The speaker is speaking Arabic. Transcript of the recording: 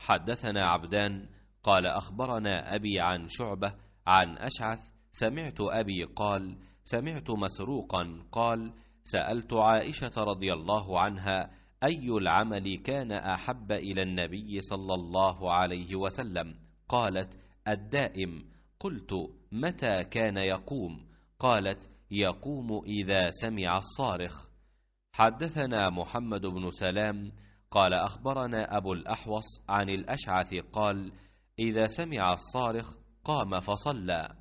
حدثنا عبدان قال أخبرنا أبي عن شعبة عن أشعث سمعت أبي قال سمعت مسروقا قال سألت عائشة رضي الله عنها أي العمل كان أحب إلى النبي صلى الله عليه وسلم قالت الدائم قلت متى كان يقوم قالت يقوم إذا سمع الصارخ حدثنا محمد بن سلام قال أخبرنا أبو الأحوص عن الأشعث قال إذا سمع الصارخ قام فصلى